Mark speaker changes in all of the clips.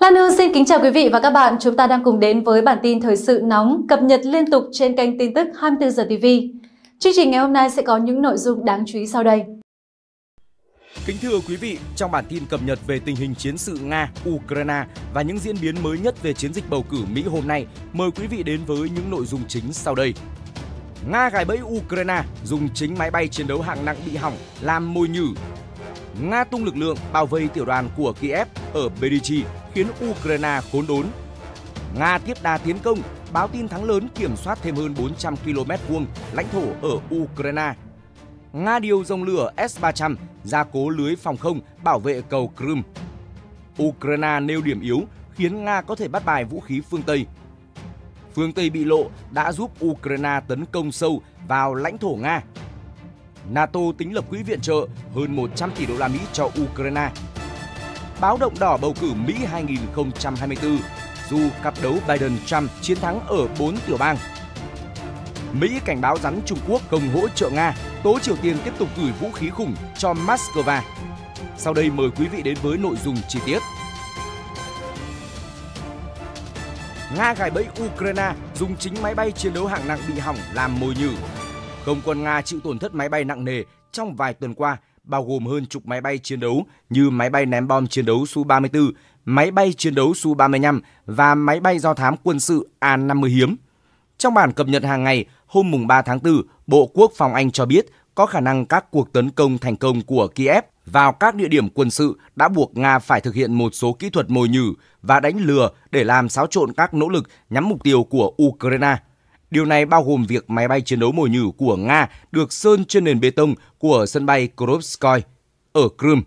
Speaker 1: Lan Hương xin kính chào quý vị và các bạn. Chúng ta đang cùng đến với bản tin thời sự nóng cập nhật liên tục trên kênh tin tức 24 giờ TV. Chương trình ngày hôm nay sẽ có những nội dung đáng chú ý sau đây. Kính thưa quý vị, trong bản tin cập nhật về tình hình chiến sự Nga-Ukraine và những diễn biến mới nhất về chiến dịch bầu cử Mỹ hôm nay, mời quý vị đến với những nội dung chính sau đây. Nga gài bẫy Ukraine dùng chính máy bay chiến đấu hạng nặng bị hỏng làm mồi nhử Nga tung lực lượng bao vây tiểu đoàn của Kiev ở Berichi khiến Ukraine khốn đốn. Nga tiếp đà tiến công, báo tin thắng lớn kiểm soát thêm hơn 400 km vuông lãnh thổ ở Ukraine. Nga điều dòng lửa S-300 gia cố lưới phòng không bảo vệ cầu Crimea. Ukraine nêu điểm yếu khiến Nga có thể bắt bài vũ khí phương Tây. Phương Tây bị lộ đã giúp Ukraine tấn công sâu vào lãnh thổ Nga NATO tính lập quỹ viện trợ hơn 100 tỷ đô la Mỹ cho Ukraine. Báo động đỏ bầu cử Mỹ 2024 dù cặp đấu Biden-Trump chiến thắng ở 4 tiểu bang. Mỹ cảnh báo rắn Trung Quốc không hỗ trợ Nga, tố Triều Tiên tiếp tục gửi vũ khí khủng cho Moscow. Sau đây mời quý vị đến với nội dung chi tiết. Nga gài bẫy Ukraine dùng chính máy bay chiến đấu hạng nặng bị hỏng làm mồi nhử không quân Nga chịu tổn thất máy bay nặng nề trong vài tuần qua, bao gồm hơn chục máy bay chiến đấu như máy bay ném bom chiến đấu Su-34, máy bay chiến đấu Su-35 và máy bay do thám quân sự A-50 hiếm. Trong bản cập nhật hàng ngày, hôm mùng 3 tháng 4, Bộ Quốc phòng Anh cho biết có khả năng các cuộc tấn công thành công của Kiev vào các địa điểm quân sự đã buộc Nga phải thực hiện một số kỹ thuật mồi nhử và đánh lừa để làm xáo trộn các nỗ lực nhắm mục tiêu của Ukraine. Điều này bao gồm việc máy bay chiến đấu mồi nhử của Nga được sơn trên nền bê tông của sân bay Krovskoy ở Crimea.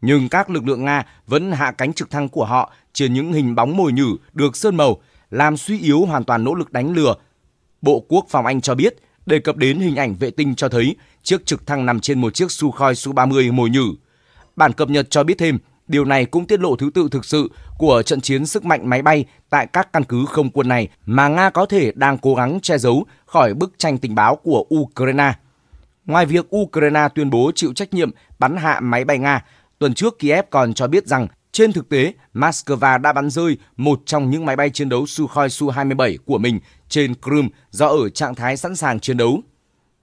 Speaker 1: Nhưng các lực lượng Nga vẫn hạ cánh trực thăng của họ trên những hình bóng mồi nhử được sơn màu, làm suy yếu hoàn toàn nỗ lực đánh lừa. Bộ Quốc phòng Anh cho biết, đề cập đến hình ảnh vệ tinh cho thấy chiếc trực thăng nằm trên một chiếc Sukhoi Su-30 mồi nhử. Bản cập nhật cho biết thêm, Điều này cũng tiết lộ thứ tự thực sự của trận chiến sức mạnh máy bay tại các căn cứ không quân này mà Nga có thể đang cố gắng che giấu khỏi bức tranh tình báo của Ukraine. Ngoài việc Ukraine tuyên bố chịu trách nhiệm bắn hạ máy bay Nga, tuần trước Kiev còn cho biết rằng trên thực tế, Moscow đã bắn rơi một trong những máy bay chiến đấu Sukhoi Su-27 của mình trên Crimea do ở trạng thái sẵn sàng chiến đấu.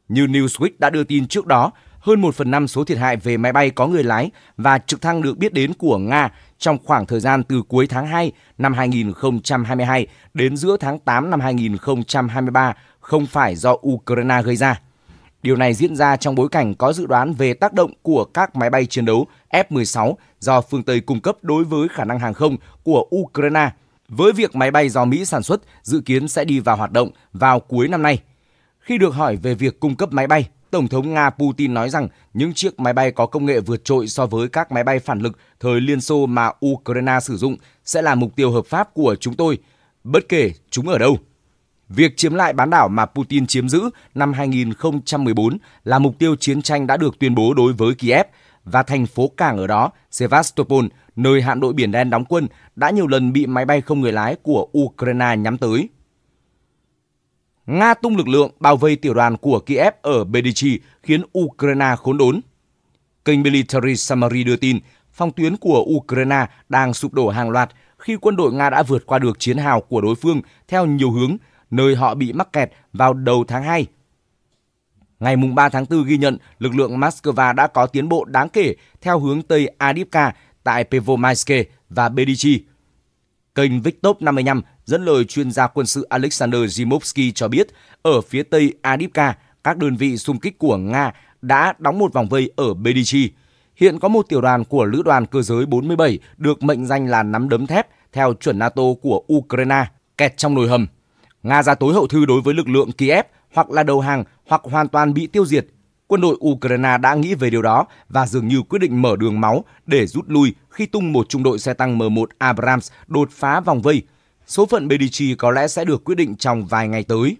Speaker 1: Như Newsweek đã đưa tin trước đó, hơn 1 phần 5 số thiệt hại về máy bay có người lái và trực thăng được biết đến của Nga trong khoảng thời gian từ cuối tháng 2 năm 2022 đến giữa tháng 8 năm 2023 không phải do Ukraine gây ra. Điều này diễn ra trong bối cảnh có dự đoán về tác động của các máy bay chiến đấu F-16 do phương Tây cung cấp đối với khả năng hàng không của Ukraine, với việc máy bay do Mỹ sản xuất dự kiến sẽ đi vào hoạt động vào cuối năm nay. Khi được hỏi về việc cung cấp máy bay, Tổng thống Nga Putin nói rằng những chiếc máy bay có công nghệ vượt trội so với các máy bay phản lực thời Liên Xô mà Ukraine sử dụng sẽ là mục tiêu hợp pháp của chúng tôi, bất kể chúng ở đâu. Việc chiếm lại bán đảo mà Putin chiếm giữ năm 2014 là mục tiêu chiến tranh đã được tuyên bố đối với Kiev và thành phố cảng ở đó, Sevastopol, nơi hạm đội Biển Đen đóng quân, đã nhiều lần bị máy bay không người lái của Ukraine nhắm tới. Nga tung lực lượng bao vây tiểu đoàn của Kiev ở Bedichi khiến Ukraine khốn đốn. Kênh Military Summary đưa tin, phòng tuyến của Ukraine đang sụp đổ hàng loạt khi quân đội Nga đã vượt qua được chiến hào của đối phương theo nhiều hướng, nơi họ bị mắc kẹt vào đầu tháng 2. Ngày 3 tháng 4 ghi nhận, lực lượng Moscow đã có tiến bộ đáng kể theo hướng Tây Adivka tại Pevomainske và Bedichi – Kênh Victop 55 dẫn lời chuyên gia quân sự Alexander Zimovsky cho biết, ở phía tây Adipka, các đơn vị xung kích của Nga đã đóng một vòng vây ở Bedichi. Hiện có một tiểu đoàn của lữ đoàn cơ giới 47 được mệnh danh là nắm đấm thép theo chuẩn NATO của Ukraine kẹt trong nồi hầm. Nga ra tối hậu thư đối với lực lượng Kiev hoặc là đầu hàng hoặc hoàn toàn bị tiêu diệt quân đội Ukraine đã nghĩ về điều đó và dường như quyết định mở đường máu để rút lui khi tung một trung đội xe tăng M1 Abrams đột phá vòng vây. Số phận Medici có lẽ sẽ được quyết định trong vài ngày tới.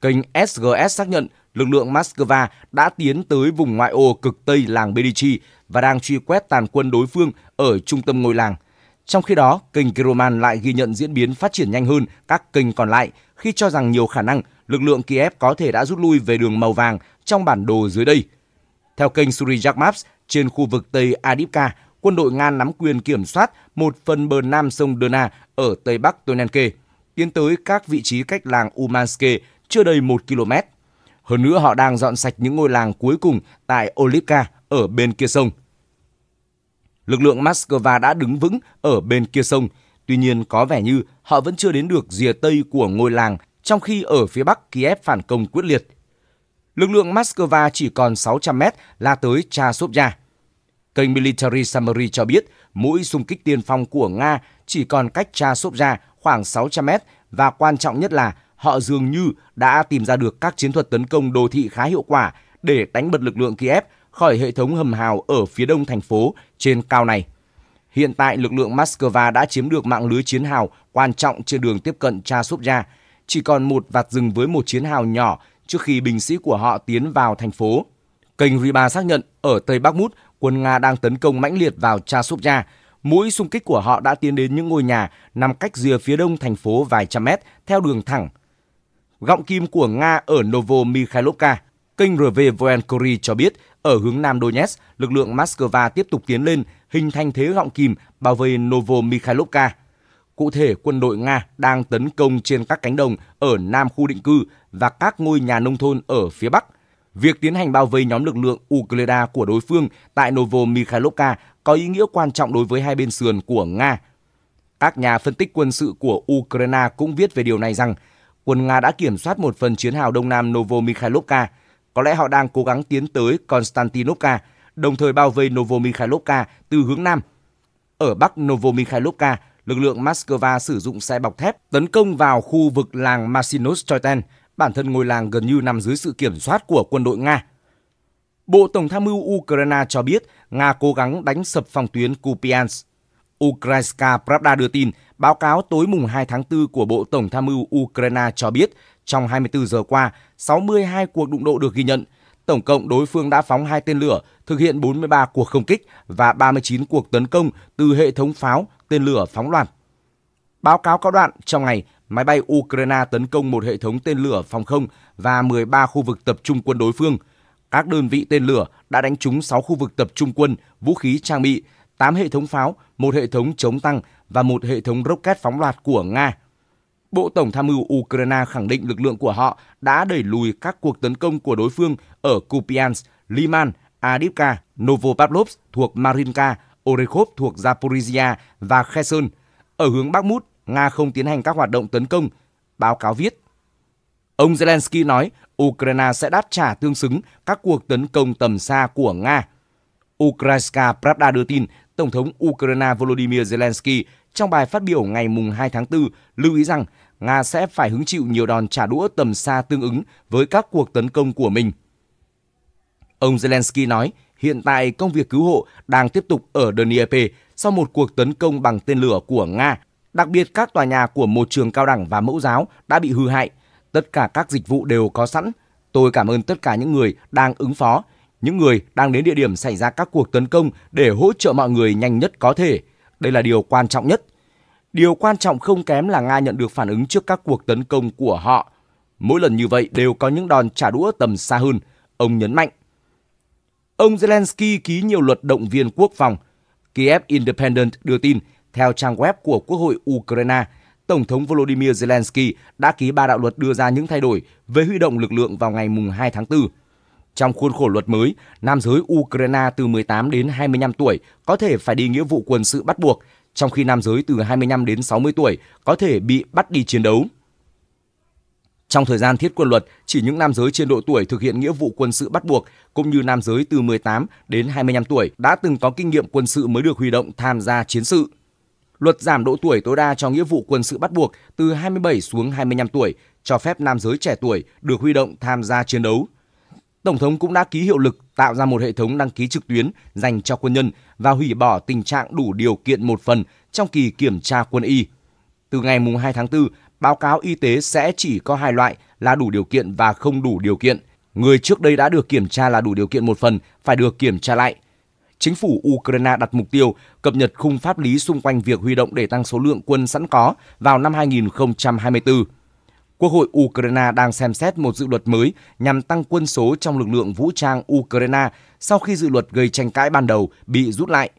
Speaker 1: Kênh SGS xác nhận lực lượng Moscow đã tiến tới vùng ngoại ô cực Tây làng Medici và đang truy quét tàn quân đối phương ở trung tâm ngôi làng. Trong khi đó, kênh Kiroman lại ghi nhận diễn biến phát triển nhanh hơn các kênh còn lại khi cho rằng nhiều khả năng lực lượng Kiev có thể đã rút lui về đường màu vàng trong bản đồ dưới đây. Theo kênh Surijak Maps, trên khu vực Tây Adipka, quân đội Nga nắm quyền kiểm soát một phần bờ nam sông Dona ở tây bắc Tonenke, tiến tới các vị trí cách làng Umanske chưa đầy 1 km. Hơn nữa họ đang dọn sạch những ngôi làng cuối cùng tại Olivka ở bên kia sông. Lực lượng Moscow đã đứng vững ở bên kia sông, tuy nhiên có vẻ như họ vẫn chưa đến được rìa tây của ngôi làng trong khi ở phía Bắc Kiev phản công quyết liệt. Lực lượng Moscow chỉ còn 600 mét là tới Chasovya. Kênh Military Summary cho biết mũi xung kích tiên phong của Nga chỉ còn cách Chasovya khoảng 600 mét và quan trọng nhất là họ dường như đã tìm ra được các chiến thuật tấn công đô thị khá hiệu quả để đánh bật lực lượng Kiev khỏi hệ thống hầm hào ở phía đông thành phố trên cao này. Hiện tại, lực lượng Moscow đã chiếm được mạng lưới chiến hào quan trọng trên đường tiếp cận Chasovya chỉ còn một vạt rừng với một chiến hào nhỏ trước khi binh sĩ của họ tiến vào thành phố. Kênh Riba xác nhận ở Tây Bắc Mút, quân Nga đang tấn công mãnh liệt vào Chasovya. Mũi xung kích của họ đã tiến đến những ngôi nhà nằm cách rìa phía đông thành phố vài trăm mét theo đường thẳng. Gọng kim của Nga ở Novo Mikhailovka. Kênh RV Voenkory cho biết ở hướng nam Donetsk, lực lượng Moscow tiếp tục tiến lên, hình thành thế gọng kìm bảo vệ Novo Mikhailovka. Cụ thể, quân đội Nga đang tấn công trên các cánh đồng ở nam khu định cư và các ngôi nhà nông thôn ở phía Bắc. Việc tiến hành bao vây nhóm lực lượng Ukraine của đối phương tại Novo Mikhailovka có ý nghĩa quan trọng đối với hai bên sườn của Nga. Các nhà phân tích quân sự của Ukraine cũng viết về điều này rằng quân Nga đã kiểm soát một phần chiến hào đông nam Novo Mikhailovka. Có lẽ họ đang cố gắng tiến tới Konstantinovka, đồng thời bao vây Novo Mikhailovka từ hướng nam. Ở bắc Novo Mikhailovka, lực lượng Moscow sử dụng xe bọc thép tấn công vào khu vực làng Masinostoyten, bản thân ngôi làng gần như nằm dưới sự kiểm soát của quân đội Nga. Bộ Tổng tham mưu Ukraine cho biết Nga cố gắng đánh sập phòng tuyến Kupiansk. Ukrainska Pravda đưa tin, báo cáo tối mùng 2 tháng 4 của Bộ Tổng tham mưu Ukraine cho biết trong 24 giờ qua, 62 cuộc đụng độ được ghi nhận. Tổng cộng đối phương đã phóng hai tên lửa, thực hiện 43 cuộc không kích và 39 cuộc tấn công từ hệ thống pháo tên lửa phóng loạt. Báo cáo cáo đoạn trong ngày, máy bay Ukraine tấn công một hệ thống tên lửa phòng không và 13 khu vực tập trung quân đối phương. Các đơn vị tên lửa đã đánh trúng 6 khu vực tập trung quân, vũ khí trang bị, 8 hệ thống pháo, một hệ thống chống tăng và một hệ thống rocket phóng loạt của Nga. Bộ Tổng tham mưu Ukraine khẳng định lực lượng của họ đã đẩy lùi các cuộc tấn công của đối phương ở Kupiansk, Liman, Adivka, Novopavlovsk thuộc Marinka Orekhov thuộc Zaporizhia và Kherson. Ở hướng Bắc Mút, Nga không tiến hành các hoạt động tấn công, báo cáo viết. Ông Zelensky nói Ukraine sẽ đáp trả tương xứng các cuộc tấn công tầm xa của Nga. Ukrainska Pravda đưa tin Tổng thống Ukraine Volodymyr Zelensky trong bài phát biểu ngày 2 tháng 4 lưu ý rằng Nga sẽ phải hứng chịu nhiều đòn trả đũa tầm xa tương ứng với các cuộc tấn công của mình. Ông Zelensky nói, Hiện tại công việc cứu hộ đang tiếp tục ở Dnieper sau một cuộc tấn công bằng tên lửa của Nga. Đặc biệt các tòa nhà của một trường cao đẳng và mẫu giáo đã bị hư hại. Tất cả các dịch vụ đều có sẵn. Tôi cảm ơn tất cả những người đang ứng phó, những người đang đến địa điểm xảy ra các cuộc tấn công để hỗ trợ mọi người nhanh nhất có thể. Đây là điều quan trọng nhất. Điều quan trọng không kém là Nga nhận được phản ứng trước các cuộc tấn công của họ. Mỗi lần như vậy đều có những đòn trả đũa tầm xa hơn, ông nhấn mạnh. Ông Zelensky ký nhiều luật động viên quốc phòng. Kiev Independent đưa tin, theo trang web của Quốc hội Ukraine, Tổng thống Volodymyr Zelensky đã ký ba đạo luật đưa ra những thay đổi về huy động lực lượng vào ngày 2 tháng 4. Trong khuôn khổ luật mới, nam giới Ukraine từ 18 đến 25 tuổi có thể phải đi nghĩa vụ quân sự bắt buộc, trong khi nam giới từ 25 đến 60 tuổi có thể bị bắt đi chiến đấu. Trong thời gian thiết quân luật, chỉ những nam giới trên độ tuổi thực hiện nghĩa vụ quân sự bắt buộc cũng như nam giới từ 18 đến 25 tuổi đã từng có kinh nghiệm quân sự mới được huy động tham gia chiến sự. Luật giảm độ tuổi tối đa cho nghĩa vụ quân sự bắt buộc từ 27 xuống 25 tuổi, cho phép nam giới trẻ tuổi được huy động tham gia chiến đấu. Tổng thống cũng đã ký hiệu lực tạo ra một hệ thống đăng ký trực tuyến dành cho quân nhân và hủy bỏ tình trạng đủ điều kiện một phần trong kỳ kiểm tra quân y. Từ ngày 2 tháng 4, Báo cáo y tế sẽ chỉ có hai loại là đủ điều kiện và không đủ điều kiện. Người trước đây đã được kiểm tra là đủ điều kiện một phần, phải được kiểm tra lại. Chính phủ Ukraine đặt mục tiêu cập nhật khung pháp lý xung quanh việc huy động để tăng số lượng quân sẵn có vào năm 2024. Quốc hội Ukraine đang xem xét một dự luật mới nhằm tăng quân số trong lực lượng vũ trang Ukraine sau khi dự luật gây tranh cãi ban đầu bị rút lại.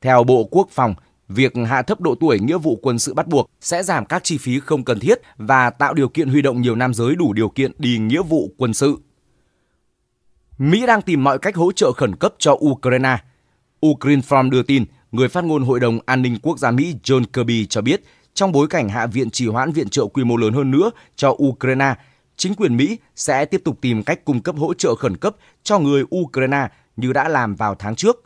Speaker 1: Theo Bộ Quốc phòng, việc hạ thấp độ tuổi nghĩa vụ quân sự bắt buộc sẽ giảm các chi phí không cần thiết và tạo điều kiện huy động nhiều nam giới đủ điều kiện đi nghĩa vụ quân sự. Mỹ đang tìm mọi cách hỗ trợ khẩn cấp cho Ukraine. Ukrinform đưa tin, người phát ngôn Hội đồng An ninh Quốc gia Mỹ John Kirby cho biết, trong bối cảnh Hạ viện trì hoãn viện trợ quy mô lớn hơn nữa cho Ukraine, chính quyền Mỹ sẽ tiếp tục tìm cách cung cấp hỗ trợ khẩn cấp cho người Ukraine như đã làm vào tháng trước.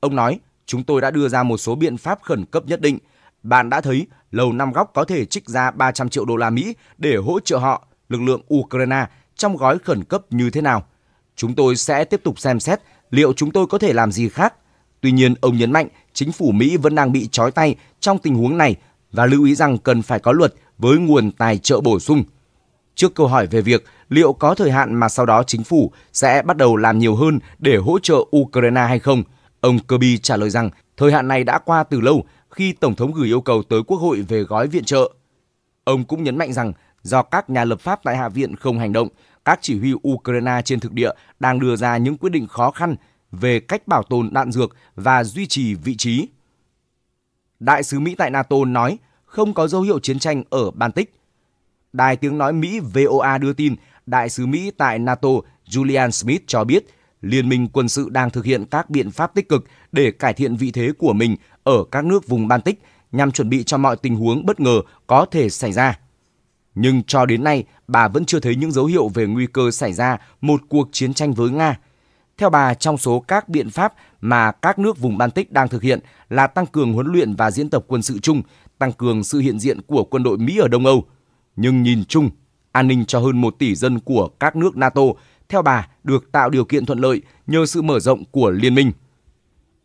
Speaker 1: Ông nói, chúng tôi đã đưa ra một số biện pháp khẩn cấp nhất định. Bạn đã thấy Lầu Năm Góc có thể trích ra 300 triệu đô la Mỹ để hỗ trợ họ, lực lượng Ukraine trong gói khẩn cấp như thế nào. Chúng tôi sẽ tiếp tục xem xét liệu chúng tôi có thể làm gì khác. Tuy nhiên, ông nhấn mạnh chính phủ Mỹ vẫn đang bị trói tay trong tình huống này và lưu ý rằng cần phải có luật với nguồn tài trợ bổ sung. Trước câu hỏi về việc liệu có thời hạn mà sau đó chính phủ sẽ bắt đầu làm nhiều hơn để hỗ trợ Ukraine hay không – Ông Kirby trả lời rằng thời hạn này đã qua từ lâu khi Tổng thống gửi yêu cầu tới Quốc hội về gói viện trợ. Ông cũng nhấn mạnh rằng do các nhà lập pháp tại Hạ viện không hành động, các chỉ huy Ukraine trên thực địa đang đưa ra những quyết định khó khăn về cách bảo tồn đạn dược và duy trì vị trí. Đại sứ Mỹ tại NATO nói không có dấu hiệu chiến tranh ở Baltic. Đài tiếng nói Mỹ VOA đưa tin Đại sứ Mỹ tại NATO Julian Smith cho biết Liên minh quân sự đang thực hiện các biện pháp tích cực để cải thiện vị thế của mình ở các nước vùng Baltic nhằm chuẩn bị cho mọi tình huống bất ngờ có thể xảy ra. Nhưng cho đến nay, bà vẫn chưa thấy những dấu hiệu về nguy cơ xảy ra một cuộc chiến tranh với Nga. Theo bà, trong số các biện pháp mà các nước vùng Baltic đang thực hiện là tăng cường huấn luyện và diễn tập quân sự chung, tăng cường sự hiện diện của quân đội Mỹ ở Đông Âu. Nhưng nhìn chung, an ninh cho hơn một tỷ dân của các nước NATO theo bà được tạo điều kiện thuận lợi nhờ sự mở rộng của liên minh.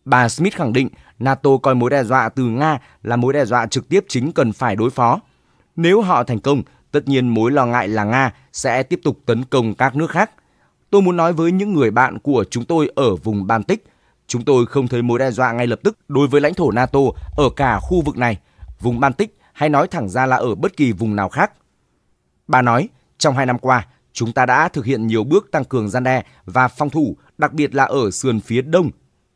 Speaker 1: Bà Smith khẳng định NATO coi mối đe dọa từ Nga là mối đe dọa trực tiếp chính cần phải đối phó. Nếu họ thành công, tất nhiên mối lo ngại là Nga sẽ tiếp tục tấn công các nước khác. Tôi muốn nói với những người bạn của chúng tôi ở vùng Baltic, chúng tôi không thấy mối đe dọa ngay lập tức đối với lãnh thổ NATO ở cả khu vực này, vùng Baltic hay nói thẳng ra là ở bất kỳ vùng nào khác. Bà nói, trong hai năm qua, Chúng ta đã thực hiện nhiều bước tăng cường gian đe và phòng thủ, đặc biệt là ở sườn phía đông.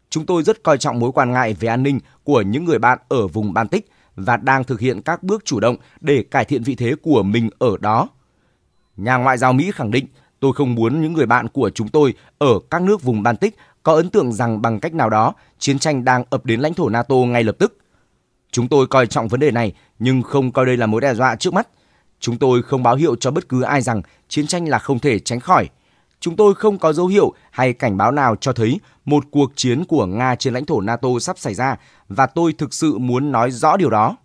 Speaker 1: Chúng tôi rất coi trọng mối quan ngại về an ninh của những người bạn ở vùng Baltic và đang thực hiện các bước chủ động để cải thiện vị thế của mình ở đó. Nhà ngoại giao Mỹ khẳng định, tôi không muốn những người bạn của chúng tôi ở các nước vùng Baltic có ấn tượng rằng bằng cách nào đó chiến tranh đang ập đến lãnh thổ NATO ngay lập tức. Chúng tôi coi trọng vấn đề này nhưng không coi đây là mối đe dọa trước mắt. Chúng tôi không báo hiệu cho bất cứ ai rằng chiến tranh là không thể tránh khỏi. Chúng tôi không có dấu hiệu hay cảnh báo nào cho thấy một cuộc chiến của Nga trên lãnh thổ NATO sắp xảy ra và tôi thực sự muốn nói rõ điều đó.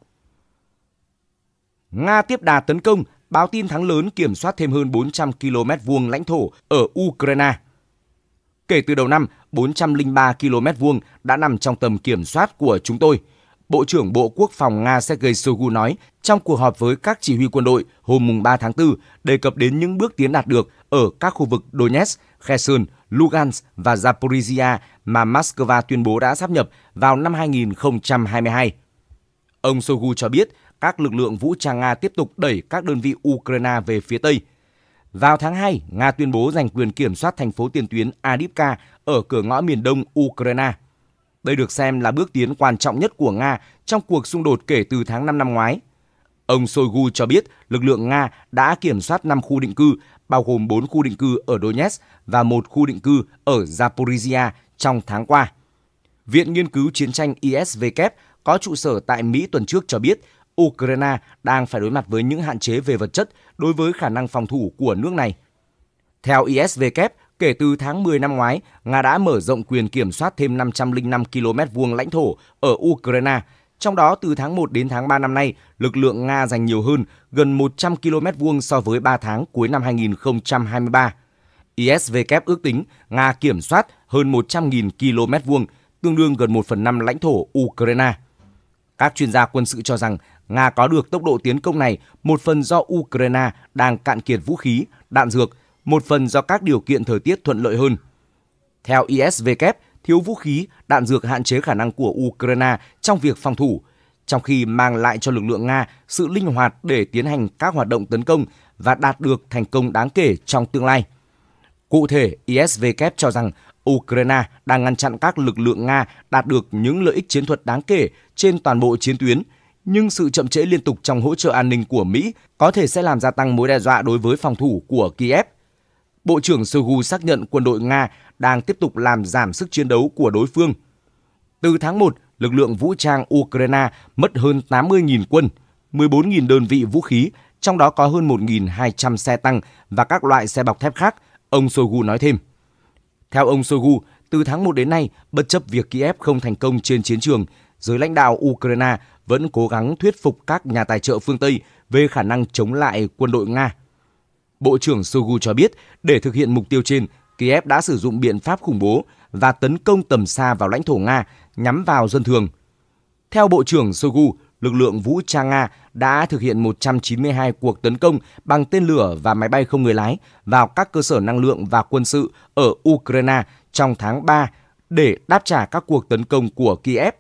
Speaker 1: Nga tiếp đà tấn công, báo tin thắng lớn kiểm soát thêm hơn 400 km vuông lãnh thổ ở Ukraine. Kể từ đầu năm, 403 km vuông đã nằm trong tầm kiểm soát của chúng tôi – Bộ trưởng Bộ Quốc phòng Nga Sergei Shoigu nói trong cuộc họp với các chỉ huy quân đội hôm 3 tháng 4 đề cập đến những bước tiến đạt được ở các khu vực Donetsk, Kherson, Lugansk và Zaporizhia mà Moscow tuyên bố đã sáp nhập vào năm 2022. Ông Shoigu cho biết các lực lượng vũ trang Nga tiếp tục đẩy các đơn vị Ukraine về phía Tây. Vào tháng 2, Nga tuyên bố giành quyền kiểm soát thành phố tiền tuyến Adipka ở cửa ngõ miền đông Ukraine. Đây được xem là bước tiến quan trọng nhất của Nga trong cuộc xung đột kể từ tháng 5 năm ngoái. Ông Shoigu cho biết lực lượng Nga đã kiểm soát 5 khu định cư, bao gồm 4 khu định cư ở Donetsk và một khu định cư ở Zaporizhia trong tháng qua. Viện Nghiên cứu Chiến tranh ISW có trụ sở tại Mỹ tuần trước cho biết Ukraine đang phải đối mặt với những hạn chế về vật chất đối với khả năng phòng thủ của nước này. Theo ISW, Kể từ tháng 10 năm ngoái, Nga đã mở rộng quyền kiểm soát thêm 505 km vuông lãnh thổ ở Ukraine. Trong đó, từ tháng 1 đến tháng 3 năm nay, lực lượng Nga giành nhiều hơn, gần 100 km vuông so với 3 tháng cuối năm 2023. isvk ước tính Nga kiểm soát hơn 100.000 km vuông, tương đương gần 1 phần 5 lãnh thổ Ukraine. Các chuyên gia quân sự cho rằng Nga có được tốc độ tiến công này một phần do Ukraine đang cạn kiệt vũ khí, đạn dược một phần do các điều kiện thời tiết thuận lợi hơn. Theo ISW, thiếu vũ khí, đạn dược hạn chế khả năng của Ukraine trong việc phòng thủ, trong khi mang lại cho lực lượng Nga sự linh hoạt để tiến hành các hoạt động tấn công và đạt được thành công đáng kể trong tương lai. Cụ thể, ISW cho rằng Ukraine đang ngăn chặn các lực lượng Nga đạt được những lợi ích chiến thuật đáng kể trên toàn bộ chiến tuyến, nhưng sự chậm trễ liên tục trong hỗ trợ an ninh của Mỹ có thể sẽ làm gia tăng mối đe dọa đối với phòng thủ của Kiev – Bộ trưởng Shoigu xác nhận quân đội Nga đang tiếp tục làm giảm sức chiến đấu của đối phương. Từ tháng 1, lực lượng vũ trang Ukraine mất hơn 80.000 quân, 14.000 đơn vị vũ khí, trong đó có hơn 1.200 xe tăng và các loại xe bọc thép khác, ông Shoigu nói thêm. Theo ông Shoigu, từ tháng 1 đến nay, bất chấp việc Kiev không thành công trên chiến trường, giới lãnh đạo Ukraine vẫn cố gắng thuyết phục các nhà tài trợ phương Tây về khả năng chống lại quân đội Nga. Bộ trưởng Shoigu cho biết để thực hiện mục tiêu trên, Kiev đã sử dụng biện pháp khủng bố và tấn công tầm xa vào lãnh thổ Nga nhắm vào dân thường. Theo Bộ trưởng Shoigu, lực lượng vũ trang Nga đã thực hiện 192 cuộc tấn công bằng tên lửa và máy bay không người lái vào các cơ sở năng lượng và quân sự ở Ukraine trong tháng 3 để đáp trả các cuộc tấn công của Kiev.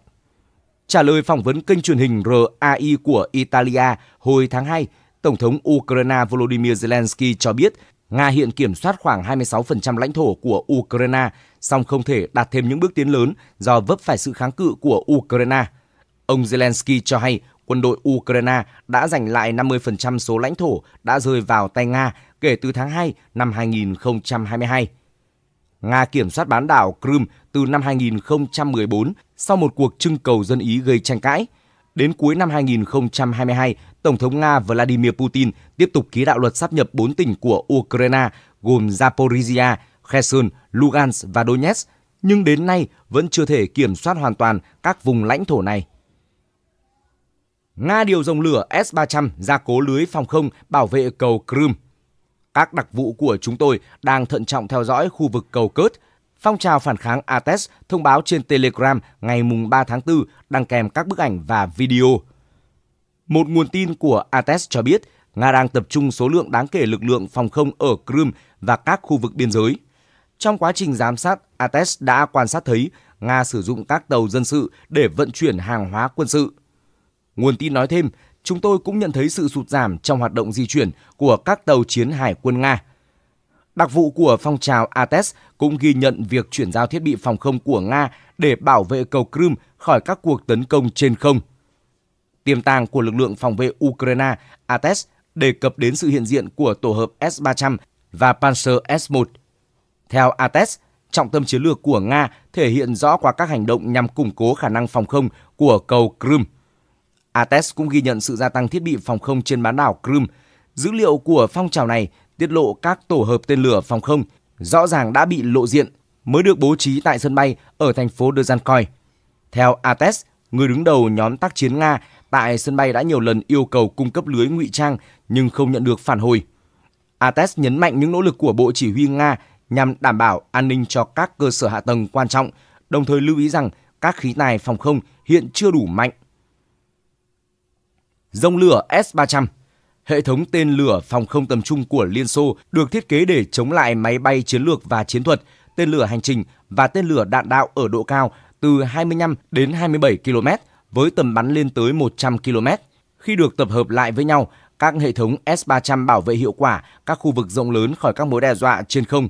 Speaker 1: Trả lời phỏng vấn kênh truyền hình RAI của Italia hồi tháng 2, Tổng thống Ukraine Volodymyr Zelensky cho biết Nga hiện kiểm soát khoảng 26% lãnh thổ của Ukraine, song không thể đạt thêm những bước tiến lớn do vấp phải sự kháng cự của Ukraine. Ông Zelensky cho hay quân đội Ukraine đã giành lại 50% số lãnh thổ đã rơi vào tay Nga kể từ tháng 2 năm 2022. Nga kiểm soát bán đảo Crimea từ năm 2014 sau một cuộc trưng cầu dân Ý gây tranh cãi. Đến cuối năm 2022, Tổng thống Nga Vladimir Putin tiếp tục ký đạo luật sáp nhập 4 tỉnh của Ukraine gồm Zaporizhia, Kherson, Lugansk và Donetsk, nhưng đến nay vẫn chưa thể kiểm soát hoàn toàn các vùng lãnh thổ này. Nga điều dòng lửa S-300 ra cố lưới phòng không bảo vệ cầu Crimea. Các đặc vụ của chúng tôi đang thận trọng theo dõi khu vực cầu Cớt. Phong trào phản kháng ATES thông báo trên Telegram ngày 3 tháng 4 đăng kèm các bức ảnh và video. Một nguồn tin của ATES cho biết Nga đang tập trung số lượng đáng kể lực lượng phòng không ở Crimea và các khu vực biên giới. Trong quá trình giám sát, ATES đã quan sát thấy Nga sử dụng các tàu dân sự để vận chuyển hàng hóa quân sự. Nguồn tin nói thêm, chúng tôi cũng nhận thấy sự sụt giảm trong hoạt động di chuyển của các tàu chiến hải quân Nga. Đặc vụ của phong trào ATES cũng ghi nhận việc chuyển giao thiết bị phòng không của Nga để bảo vệ cầu Crimea khỏi các cuộc tấn công trên không tiềm tàng của lực lượng phòng vệ Ukraine ATES đề cập đến sự hiện diện của tổ hợp S-300 và Panzer S-1. Theo ATES, trọng tâm chiến lược của Nga thể hiện rõ qua các hành động nhằm củng cố khả năng phòng không của cầu Crimea. ATES cũng ghi nhận sự gia tăng thiết bị phòng không trên bán đảo Crimea. Dữ liệu của phong trào này tiết lộ các tổ hợp tên lửa phòng không rõ ràng đã bị lộ diện mới được bố trí tại sân bay ở thành phố Dzhankoy. Theo ATES, người đứng đầu nhóm tác chiến Nga tại sân bay đã nhiều lần yêu cầu cung cấp lưới ngụy trang nhưng không nhận được phản hồi. ATES nhấn mạnh những nỗ lực của Bộ Chỉ huy Nga nhằm đảm bảo an ninh cho các cơ sở hạ tầng quan trọng, đồng thời lưu ý rằng các khí tài phòng không hiện chưa đủ mạnh. Dông lửa S-300 Hệ thống tên lửa phòng không tầm trung của Liên Xô được thiết kế để chống lại máy bay chiến lược và chiến thuật, tên lửa hành trình và tên lửa đạn đạo ở độ cao từ 25 đến 27 km – với tầm bắn lên tới 100 km. Khi được tập hợp lại với nhau, các hệ thống S-300 bảo vệ hiệu quả các khu vực rộng lớn khỏi các mối đe dọa trên không.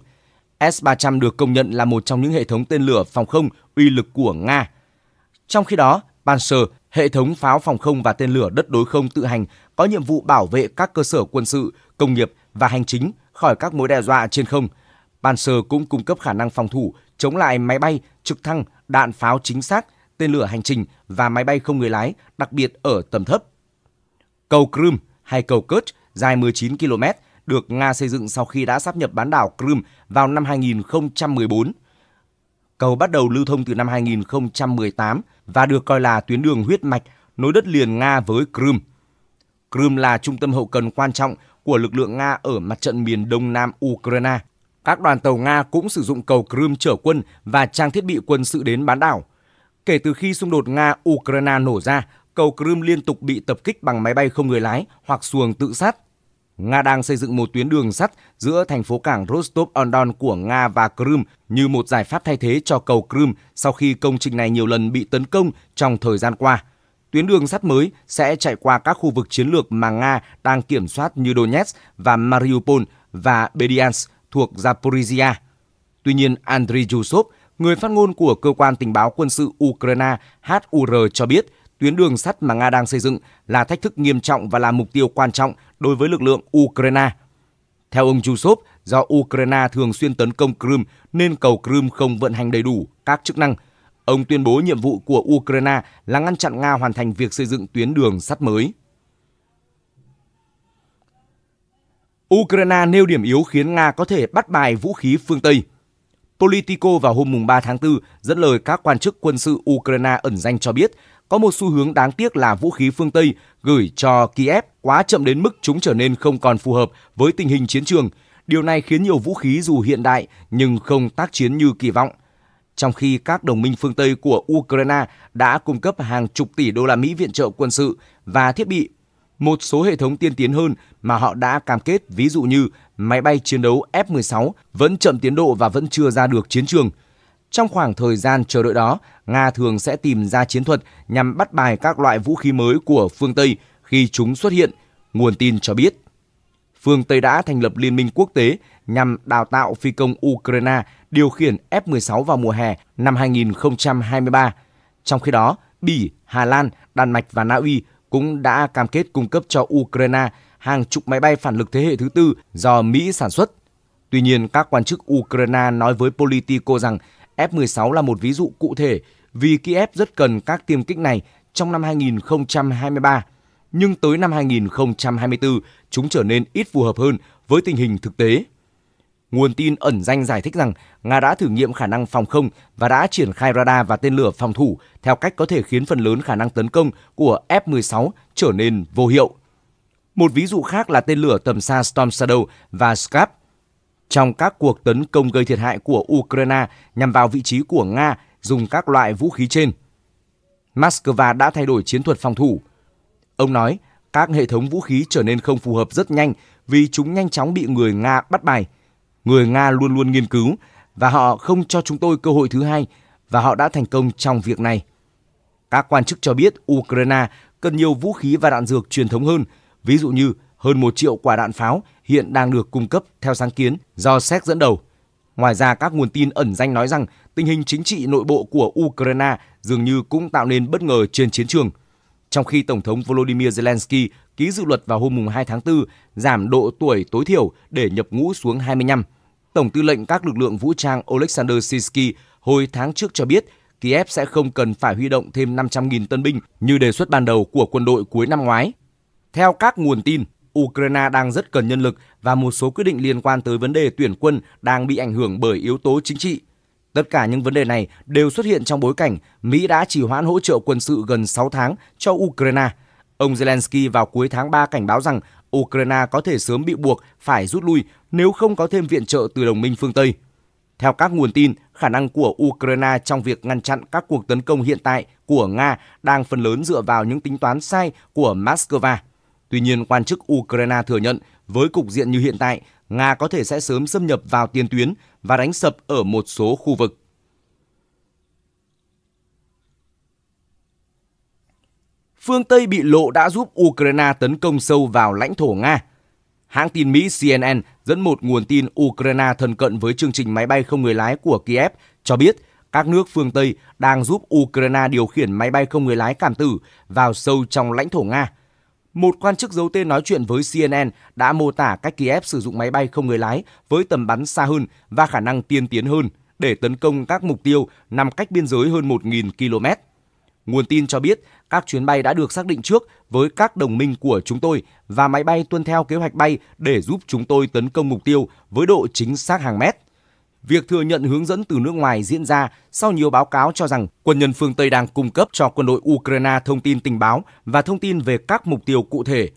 Speaker 1: S-300 được công nhận là một trong những hệ thống tên lửa phòng không uy lực của Nga. Trong khi đó, Panzer, hệ thống pháo phòng không và tên lửa đất đối không tự hành có nhiệm vụ bảo vệ các cơ sở quân sự, công nghiệp và hành chính khỏi các mối đe dọa trên không. Panzer cũng cung cấp khả năng phòng thủ chống lại máy bay, trực thăng, đạn pháo chính xác – tên lửa hành trình và máy bay không người lái, đặc biệt ở tầm thấp. Cầu Crimea hay cầu Kerch dài 19 km được Nga xây dựng sau khi đã sáp nhập bán đảo Crimea vào năm 2014. Cầu bắt đầu lưu thông từ năm 2018 và được coi là tuyến đường huyết mạch nối đất liền Nga với Crimea. Crimea là trung tâm hậu cần quan trọng của lực lượng Nga ở mặt trận miền đông nam Ukraine. Các đoàn tàu Nga cũng sử dụng cầu Crimea chở quân và trang thiết bị quân sự đến bán đảo. Kể từ khi xung đột Nga-Ukraine nổ ra, cầu Crimea liên tục bị tập kích bằng máy bay không người lái hoặc xuồng tự sát. Nga đang xây dựng một tuyến đường sắt giữa thành phố cảng Rostov-on-Don của Nga và Crimea như một giải pháp thay thế cho cầu Crimea sau khi công trình này nhiều lần bị tấn công trong thời gian qua. Tuyến đường sắt mới sẽ chạy qua các khu vực chiến lược mà Nga đang kiểm soát như Donetsk và Mariupol và Bediansk thuộc Zaporizhia. Tuy nhiên, Andriy Yusov, Người phát ngôn của cơ quan tình báo quân sự Ukraine HUR cho biết tuyến đường sắt mà Nga đang xây dựng là thách thức nghiêm trọng và là mục tiêu quan trọng đối với lực lượng Ukraine. Theo ông Chusov, do Ukraine thường xuyên tấn công Crimea nên cầu Crimea không vận hành đầy đủ các chức năng. Ông tuyên bố nhiệm vụ của Ukraine là ngăn chặn Nga hoàn thành việc xây dựng tuyến đường sắt mới. Ukraine nêu điểm yếu khiến Nga có thể bắt bài vũ khí phương Tây. Politico vào hôm 3 tháng 4 dẫn lời các quan chức quân sự Ukraine ẩn danh cho biết có một xu hướng đáng tiếc là vũ khí phương Tây gửi cho Kiev quá chậm đến mức chúng trở nên không còn phù hợp với tình hình chiến trường. Điều này khiến nhiều vũ khí dù hiện đại nhưng không tác chiến như kỳ vọng. Trong khi các đồng minh phương Tây của Ukraine đã cung cấp hàng chục tỷ đô la Mỹ viện trợ quân sự và thiết bị, một số hệ thống tiên tiến hơn mà họ đã cam kết ví dụ như máy bay chiến đấu F-16 vẫn chậm tiến độ và vẫn chưa ra được chiến trường. Trong khoảng thời gian chờ đợi đó, Nga thường sẽ tìm ra chiến thuật nhằm bắt bài các loại vũ khí mới của phương Tây khi chúng xuất hiện, nguồn tin cho biết. Phương Tây đã thành lập liên minh quốc tế nhằm đào tạo phi công Ukraine điều khiển F-16 vào mùa hè năm 2023. Trong khi đó, Bỉ, Hà Lan, Đan Mạch và Na Uy cũng đã cam kết cung cấp cho Ukraine hàng chục máy bay phản lực thế hệ thứ tư do Mỹ sản xuất. Tuy nhiên, các quan chức Ukraine nói với Politico rằng F-16 là một ví dụ cụ thể vì Kiev rất cần các tiêm kích này trong năm 2023. Nhưng tới năm 2024, chúng trở nên ít phù hợp hơn với tình hình thực tế. Nguồn tin ẩn danh giải thích rằng Nga đã thử nghiệm khả năng phòng không và đã triển khai radar và tên lửa phòng thủ theo cách có thể khiến phần lớn khả năng tấn công của F-16 trở nên vô hiệu. Một ví dụ khác là tên lửa tầm xa Storm Shadow và Scrap trong các cuộc tấn công gây thiệt hại của Ukraine nhằm vào vị trí của Nga dùng các loại vũ khí trên. Moscow đã thay đổi chiến thuật phòng thủ. Ông nói, các hệ thống vũ khí trở nên không phù hợp rất nhanh vì chúng nhanh chóng bị người Nga bắt bài. Người Nga luôn luôn nghiên cứu và họ không cho chúng tôi cơ hội thứ hai và họ đã thành công trong việc này. Các quan chức cho biết Ukraine cần nhiều vũ khí và đạn dược truyền thống hơn – Ví dụ như hơn 1 triệu quả đạn pháo hiện đang được cung cấp theo sáng kiến do Séc dẫn đầu. Ngoài ra, các nguồn tin ẩn danh nói rằng tình hình chính trị nội bộ của Ukraine dường như cũng tạo nên bất ngờ trên chiến trường. Trong khi Tổng thống Volodymyr Zelensky ký dự luật vào hôm 2 tháng 4 giảm độ tuổi tối thiểu để nhập ngũ xuống 25, Tổng tư lệnh các lực lượng vũ trang Oleksandr Sisky hồi tháng trước cho biết Kiev sẽ không cần phải huy động thêm 500.000 tân binh như đề xuất ban đầu của quân đội cuối năm ngoái theo các nguồn tin, Ukraine đang rất cần nhân lực và một số quyết định liên quan tới vấn đề tuyển quân đang bị ảnh hưởng bởi yếu tố chính trị. Tất cả những vấn đề này đều xuất hiện trong bối cảnh Mỹ đã trì hoãn hỗ trợ quân sự gần 6 tháng cho Ukraine. Ông Zelensky vào cuối tháng 3 cảnh báo rằng Ukraine có thể sớm bị buộc phải rút lui nếu không có thêm viện trợ từ đồng minh phương Tây. Theo các nguồn tin, khả năng của Ukraine trong việc ngăn chặn các cuộc tấn công hiện tại của Nga đang phần lớn dựa vào những tính toán sai của Moscow. Tuy nhiên, quan chức Ukraine thừa nhận với cục diện như hiện tại, Nga có thể sẽ sớm xâm nhập vào tiền tuyến và đánh sập ở một số khu vực. Phương Tây bị lộ đã giúp Ukraine tấn công sâu vào lãnh thổ Nga. Hãng tin Mỹ CNN dẫn một nguồn tin Ukraine thân cận với chương trình máy bay không người lái của Kiev cho biết các nước phương Tây đang giúp Ukraine điều khiển máy bay không người lái cảm tử vào sâu trong lãnh thổ Nga – một quan chức giấu tên nói chuyện với CNN đã mô tả cách Kiev sử dụng máy bay không người lái với tầm bắn xa hơn và khả năng tiên tiến hơn để tấn công các mục tiêu nằm cách biên giới hơn 1.000 km. Nguồn tin cho biết các chuyến bay đã được xác định trước với các đồng minh của chúng tôi và máy bay tuân theo kế hoạch bay để giúp chúng tôi tấn công mục tiêu với độ chính xác hàng mét. Việc thừa nhận hướng dẫn từ nước ngoài diễn ra sau nhiều báo cáo cho rằng quân nhân phương Tây đang cung cấp cho quân đội Ukraine thông tin tình báo và thông tin về các mục tiêu cụ thể.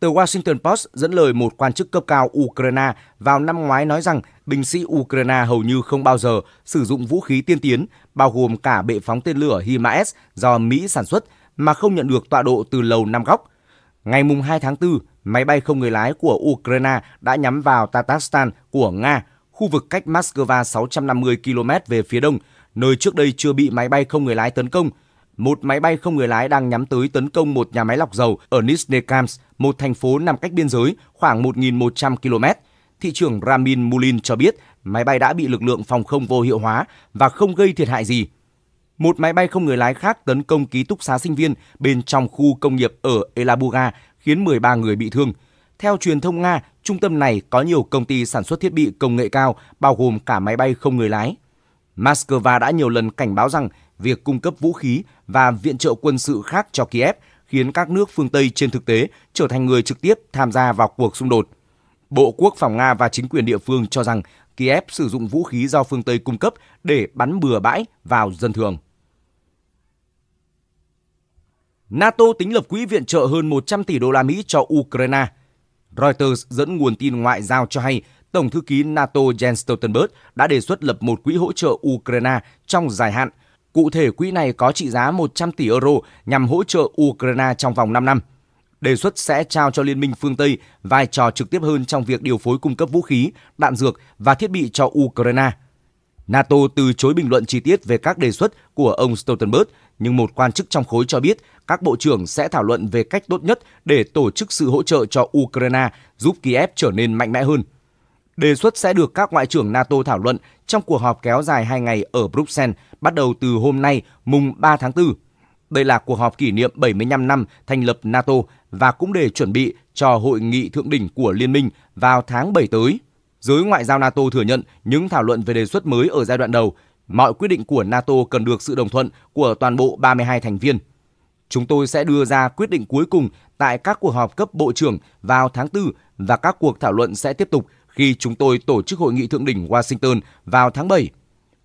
Speaker 1: Tờ Washington Post dẫn lời một quan chức cấp cao Ukraine vào năm ngoái nói rằng binh sĩ Ukraine hầu như không bao giờ sử dụng vũ khí tiên tiến, bao gồm cả bệ phóng tên lửa HIMARS do Mỹ sản xuất mà không nhận được tọa độ từ lầu năm góc. Ngày 2 tháng 4, máy bay không người lái của Ukraine đã nhắm vào Tatarstan của Nga khu vực cách Moscow 650 km về phía đông, nơi trước đây chưa bị máy bay không người lái tấn công. Một máy bay không người lái đang nhắm tới tấn công một nhà máy lọc dầu ở Nizhnekamsk, một thành phố nằm cách biên giới khoảng 1.100 km. Thị trưởng Ramin Mulin cho biết máy bay đã bị lực lượng phòng không vô hiệu hóa và không gây thiệt hại gì. Một máy bay không người lái khác tấn công ký túc xá sinh viên bên trong khu công nghiệp ở Elabuga khiến 13 người bị thương. Theo truyền thông Nga, trung tâm này có nhiều công ty sản xuất thiết bị công nghệ cao, bao gồm cả máy bay không người lái. Moscow đã nhiều lần cảnh báo rằng việc cung cấp vũ khí và viện trợ quân sự khác cho Kiev khiến các nước phương Tây trên thực tế trở thành người trực tiếp tham gia vào cuộc xung đột. Bộ Quốc phòng Nga và chính quyền địa phương cho rằng Kiev sử dụng vũ khí do phương Tây cung cấp để bắn bừa bãi vào dân thường. NATO tính lập quỹ viện trợ hơn 100 tỷ đô la Mỹ cho Ukraine – Reuters dẫn nguồn tin ngoại giao cho hay Tổng thư ký NATO Jens Stoltenberg đã đề xuất lập một quỹ hỗ trợ Ukraine trong dài hạn. Cụ thể, quỹ này có trị giá 100 tỷ euro nhằm hỗ trợ Ukraine trong vòng 5 năm. Đề xuất sẽ trao cho Liên minh phương Tây vai trò trực tiếp hơn trong việc điều phối cung cấp vũ khí, đạn dược và thiết bị cho Ukraine – NATO từ chối bình luận chi tiết về các đề xuất của ông Stoltenberg, nhưng một quan chức trong khối cho biết các bộ trưởng sẽ thảo luận về cách tốt nhất để tổ chức sự hỗ trợ cho Ukraine giúp Kiev trở nên mạnh mẽ hơn. Đề xuất sẽ được các ngoại trưởng NATO thảo luận trong cuộc họp kéo dài 2 ngày ở Bruxelles bắt đầu từ hôm nay, mùng 3 tháng 4. Đây là cuộc họp kỷ niệm 75 năm thành lập NATO và cũng để chuẩn bị cho hội nghị thượng đỉnh của liên minh vào tháng 7 tới. Giới ngoại giao NATO thừa nhận những thảo luận về đề xuất mới ở giai đoạn đầu, mọi quyết định của NATO cần được sự đồng thuận của toàn bộ 32 thành viên. Chúng tôi sẽ đưa ra quyết định cuối cùng tại các cuộc họp cấp bộ trưởng vào tháng 4 và các cuộc thảo luận sẽ tiếp tục khi chúng tôi tổ chức hội nghị thượng đỉnh Washington vào tháng 7.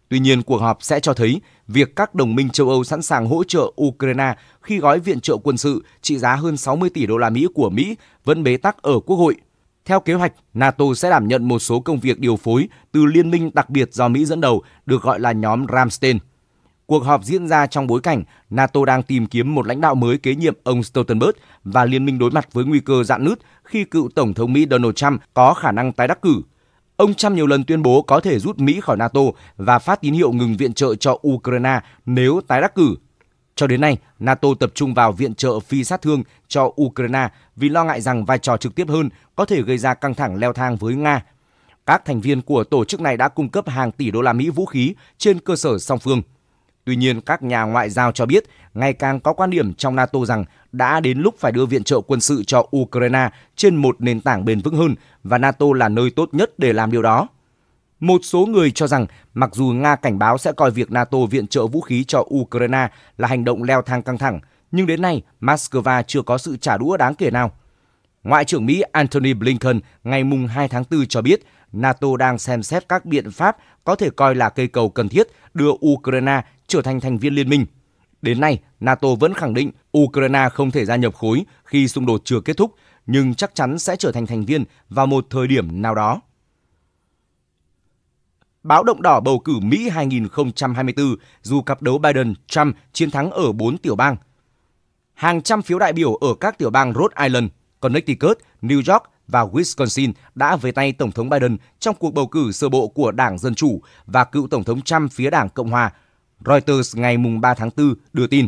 Speaker 1: Tuy nhiên, cuộc họp sẽ cho thấy việc các đồng minh châu Âu sẵn sàng hỗ trợ Ukraine khi gói viện trợ quân sự trị giá hơn 60 tỷ đô la Mỹ của Mỹ vẫn bế tắc ở Quốc hội – theo kế hoạch, NATO sẽ đảm nhận một số công việc điều phối từ liên minh đặc biệt do Mỹ dẫn đầu, được gọi là nhóm Ramstein. Cuộc họp diễn ra trong bối cảnh NATO đang tìm kiếm một lãnh đạo mới kế nhiệm ông Stoltenberg và liên minh đối mặt với nguy cơ dạn nứt khi cựu Tổng thống Mỹ Donald Trump có khả năng tái đắc cử. Ông Trump nhiều lần tuyên bố có thể rút Mỹ khỏi NATO và phát tín hiệu ngừng viện trợ cho Ukraine nếu tái đắc cử cho đến nay, NATO tập trung vào viện trợ phi sát thương cho Ukraine vì lo ngại rằng vai trò trực tiếp hơn có thể gây ra căng thẳng leo thang với Nga. Các thành viên của tổ chức này đã cung cấp hàng tỷ đô la Mỹ vũ khí trên cơ sở song phương. Tuy nhiên, các nhà ngoại giao cho biết ngày càng có quan điểm trong NATO rằng đã đến lúc phải đưa viện trợ quân sự cho Ukraine trên một nền tảng bền vững hơn và NATO là nơi tốt nhất để làm điều đó. Một số người cho rằng mặc dù Nga cảnh báo sẽ coi việc NATO viện trợ vũ khí cho Ukraine là hành động leo thang căng thẳng, nhưng đến nay Moscow chưa có sự trả đũa đáng kể nào. Ngoại trưởng Mỹ Antony Blinken ngày mùng 2 tháng 4 cho biết NATO đang xem xét các biện pháp có thể coi là cây cầu cần thiết đưa Ukraine trở thành thành viên liên minh. Đến nay, NATO vẫn khẳng định Ukraine không thể gia nhập khối khi xung đột chưa kết thúc, nhưng chắc chắn sẽ trở thành thành viên vào một thời điểm nào đó báo động đỏ bầu cử Mỹ 2024 dù cặp đấu Biden-Trump chiến thắng ở 4 tiểu bang. Hàng trăm phiếu đại biểu ở các tiểu bang Rhode Island, Connecticut, New York và Wisconsin đã về tay Tổng thống Biden trong cuộc bầu cử sơ bộ của Đảng Dân Chủ và cựu Tổng thống Trump phía Đảng Cộng Hòa. Reuters ngày 3 tháng 4 đưa tin.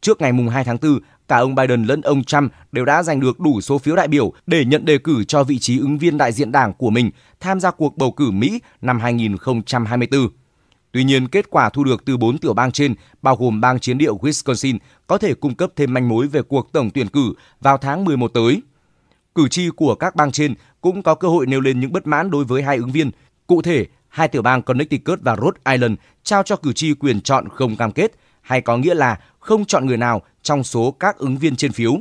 Speaker 1: Trước ngày mùng 2 tháng 4, cả ông Biden lẫn ông Trump đều đã giành được đủ số phiếu đại biểu để nhận đề cử cho vị trí ứng viên đại diện đảng của mình tham gia cuộc bầu cử Mỹ năm 2024. Tuy nhiên, kết quả thu được từ bốn tiểu bang trên, bao gồm bang chiến địa Wisconsin, có thể cung cấp thêm manh mối về cuộc tổng tuyển cử vào tháng 11 tới. Cử tri của các bang trên cũng có cơ hội nêu lên những bất mãn đối với hai ứng viên. Cụ thể, hai tiểu bang Connecticut và Rhode Island trao cho cử tri quyền chọn không cam kết, hay có nghĩa là không chọn người nào trong số các ứng viên trên phiếu.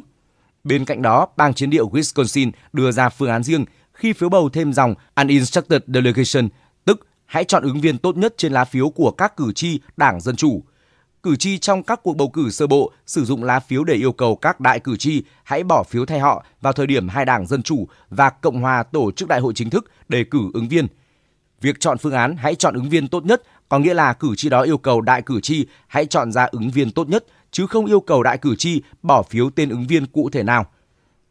Speaker 1: Bên cạnh đó, bang chiến địa Wisconsin đưa ra phương án riêng khi phiếu bầu thêm dòng Uninstructed Delegation, tức hãy chọn ứng viên tốt nhất trên lá phiếu của các cử tri Đảng Dân Chủ. Cử tri trong các cuộc bầu cử sơ bộ sử dụng lá phiếu để yêu cầu các đại cử tri hãy bỏ phiếu thay họ vào thời điểm hai đảng Dân Chủ và Cộng hòa tổ chức đại hội chính thức để cử ứng viên. Việc chọn phương án hãy chọn ứng viên tốt nhất có nghĩa là cử tri đó yêu cầu đại cử tri hãy chọn ra ứng viên tốt nhất chứ không yêu cầu đại cử tri bỏ phiếu tên ứng viên cụ thể nào.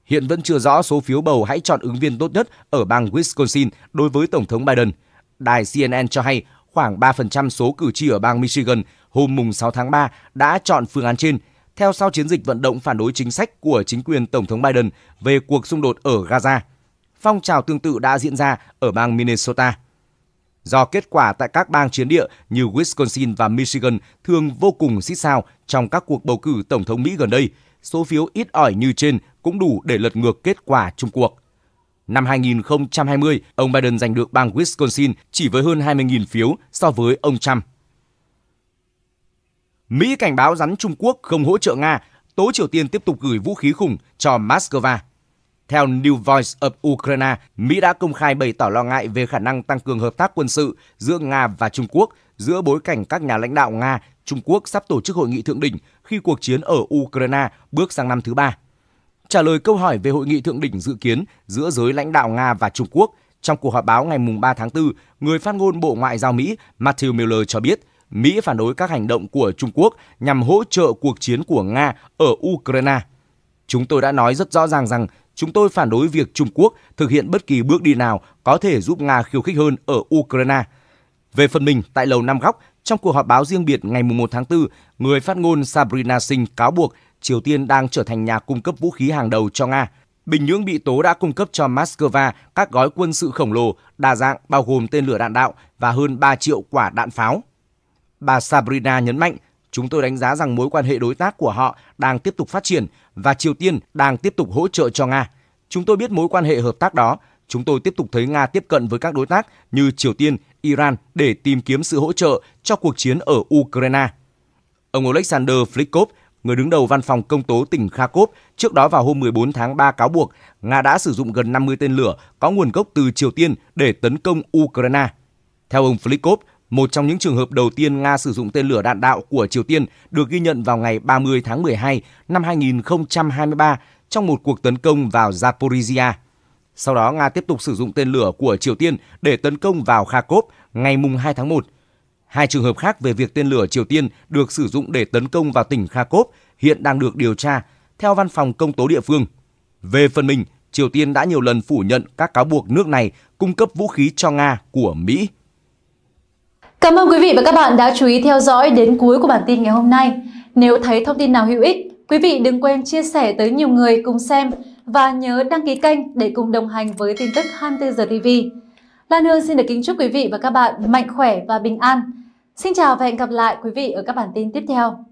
Speaker 1: Hiện vẫn chưa rõ số phiếu bầu hãy chọn ứng viên tốt nhất ở bang Wisconsin đối với Tổng thống Biden. Đài CNN cho hay khoảng 3% số cử tri ở bang Michigan hôm mùng 6 tháng 3 đã chọn phương án trên theo sau chiến dịch vận động phản đối chính sách của chính quyền Tổng thống Biden về cuộc xung đột ở Gaza. Phong trào tương tự đã diễn ra ở bang Minnesota do kết quả tại các bang chiến địa như Wisconsin và Michigan thường vô cùng xích sao trong các cuộc bầu cử tổng thống Mỹ gần đây, số phiếu ít ỏi như trên cũng đủ để lật ngược kết quả chung cuộc. Năm 2020, ông Biden giành được bang Wisconsin chỉ với hơn 20.000 phiếu so với ông Trump. Mỹ cảnh báo rắn Trung Quốc không hỗ trợ Nga, Tố Triều Tiên tiếp tục gửi vũ khí khủng cho Moscow. Theo New Voice of Ukraine, Mỹ đã công khai bày tỏ lo ngại về khả năng tăng cường hợp tác quân sự giữa Nga và Trung Quốc giữa bối cảnh các nhà lãnh đạo Nga, Trung Quốc sắp tổ chức hội nghị thượng đỉnh khi cuộc chiến ở Ukraine bước sang năm thứ ba. Trả lời câu hỏi về hội nghị thượng đỉnh dự kiến giữa giới lãnh đạo Nga và Trung Quốc, trong cuộc họp báo ngày 3 tháng 4, người phát ngôn Bộ Ngoại giao Mỹ Matthew Miller cho biết Mỹ phản đối các hành động của Trung Quốc nhằm hỗ trợ cuộc chiến của Nga ở Ukraine. Chúng tôi đã nói rất rõ ràng rằng Chúng tôi phản đối việc Trung Quốc thực hiện bất kỳ bước đi nào có thể giúp Nga khiêu khích hơn ở Ukraine. Về phần mình, tại Lầu Năm Góc, trong cuộc họp báo riêng biệt ngày 1 tháng 4, người phát ngôn Sabrina Singh cáo buộc Triều Tiên đang trở thành nhà cung cấp vũ khí hàng đầu cho Nga. Bình Nhưỡng bị tố đã cung cấp cho Moscow các gói quân sự khổng lồ, đa dạng bao gồm tên lửa đạn đạo và hơn 3 triệu quả đạn pháo. Bà Sabrina nhấn mạnh, chúng tôi đánh giá rằng mối quan hệ đối tác của họ đang tiếp tục phát triển và Triều Tiên đang tiếp tục hỗ trợ cho Nga. Chúng tôi biết mối quan hệ hợp tác đó, chúng tôi tiếp tục thấy Nga tiếp cận với các đối tác như Triều Tiên, Iran để tìm kiếm sự hỗ trợ cho cuộc chiến ở Ukraine. Ông Alexander Flikov, người đứng đầu văn phòng công tố tỉnh Kharkov, trước đó vào hôm 14 tháng 3 cáo buộc Nga đã sử dụng gần 50 tên lửa có nguồn gốc từ Triều Tiên để tấn công Ukraine. Theo ông Flikov, một trong những trường hợp đầu tiên Nga sử dụng tên lửa đạn đạo của Triều Tiên được ghi nhận vào ngày 30 tháng 12 năm 2023 trong một cuộc tấn công vào Zaporizhia. Sau đó, Nga tiếp tục sử dụng tên lửa của Triều Tiên để tấn công vào Kharkov ngày 2 tháng 1. Hai trường hợp khác về việc tên lửa Triều Tiên được sử dụng để tấn công vào tỉnh Kharkov hiện đang được điều tra, theo văn phòng công tố địa phương. Về phần mình, Triều Tiên đã nhiều lần phủ nhận các cáo buộc nước này cung cấp vũ khí cho Nga của Mỹ. Cảm ơn quý vị và các bạn đã chú ý theo dõi đến cuối của bản tin ngày hôm nay. Nếu thấy thông tin nào hữu ích, quý vị đừng quên chia sẻ tới nhiều người cùng xem và nhớ đăng ký kênh để cùng đồng hành với tin tức 24 giờ TV. Lan Hương xin được kính chúc quý vị và các bạn mạnh khỏe và bình an. Xin chào và hẹn gặp lại quý vị ở các bản tin tiếp theo.